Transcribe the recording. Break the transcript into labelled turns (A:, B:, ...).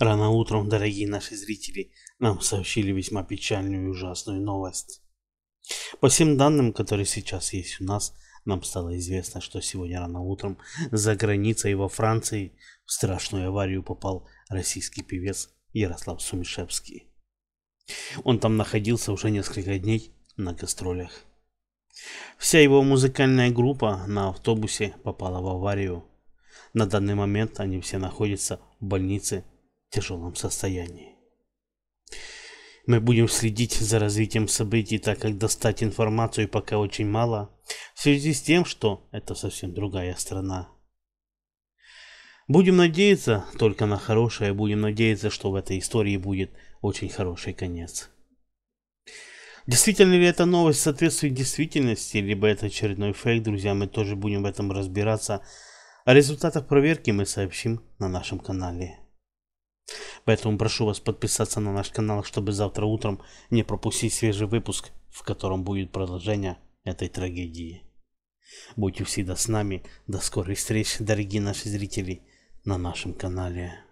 A: Рано утром, дорогие наши зрители, нам сообщили весьма печальную и ужасную новость. По всем данным, которые сейчас есть у нас, нам стало известно, что сегодня рано утром за границей во Франции в страшную аварию попал российский певец Ярослав Сумишевский. Он там находился уже несколько дней на гастролях. Вся его музыкальная группа на автобусе попала в аварию. На данный момент они все находятся в больнице тяжелом состоянии. Мы будем следить за развитием событий, так как достать информацию пока очень мало, в связи с тем, что это совсем другая страна. Будем надеяться только на хорошее, будем надеяться, что в этой истории будет очень хороший конец. Действительно ли эта новость соответствует действительности, либо это очередной фейк, друзья, мы тоже будем в этом разбираться. О результатах проверки мы сообщим на нашем канале. Поэтому прошу вас подписаться на наш канал, чтобы завтра утром не пропустить свежий выпуск, в котором будет продолжение этой трагедии. Будьте всегда с нами. До скорых встреч, дорогие наши зрители, на нашем канале.